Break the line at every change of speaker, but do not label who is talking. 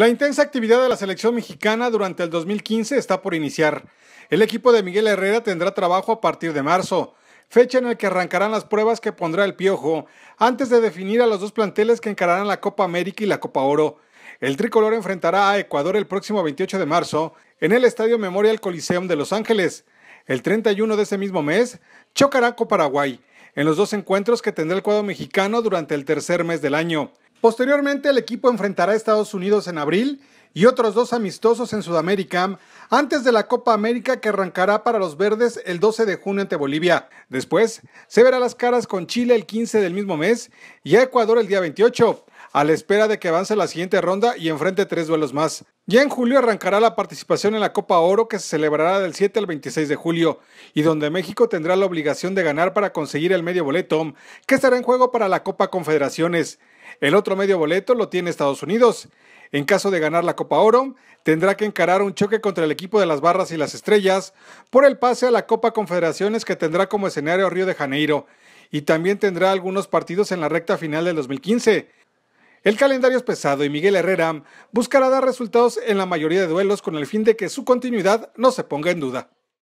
La intensa actividad de la selección mexicana durante el 2015 está por iniciar. El equipo de Miguel Herrera tendrá trabajo a partir de marzo, fecha en la que arrancarán las pruebas que pondrá el Piojo, antes de definir a los dos planteles que encararán la Copa América y la Copa Oro. El tricolor enfrentará a Ecuador el próximo 28 de marzo en el Estadio Memorial Coliseum de Los Ángeles. El 31 de ese mismo mes chocará con Paraguay en los dos encuentros que tendrá el cuadro mexicano durante el tercer mes del año. Posteriormente, el equipo enfrentará a Estados Unidos en abril y otros dos amistosos en Sudamérica antes de la Copa América que arrancará para los verdes el 12 de junio ante Bolivia. Después, se verá las caras con Chile el 15 del mismo mes y a Ecuador el día 28, a la espera de que avance la siguiente ronda y enfrente tres duelos más. Ya en julio arrancará la participación en la Copa Oro que se celebrará del 7 al 26 de julio y donde México tendrá la obligación de ganar para conseguir el medio boleto que estará en juego para la Copa Confederaciones. El otro medio boleto lo tiene Estados Unidos. En caso de ganar la Copa Oro, tendrá que encarar un choque contra el equipo de las Barras y las Estrellas por el pase a la Copa Confederaciones que tendrá como escenario Río de Janeiro y también tendrá algunos partidos en la recta final del 2015. El calendario es pesado y Miguel Herrera buscará dar resultados en la mayoría de duelos con el fin de que su continuidad no se ponga en duda.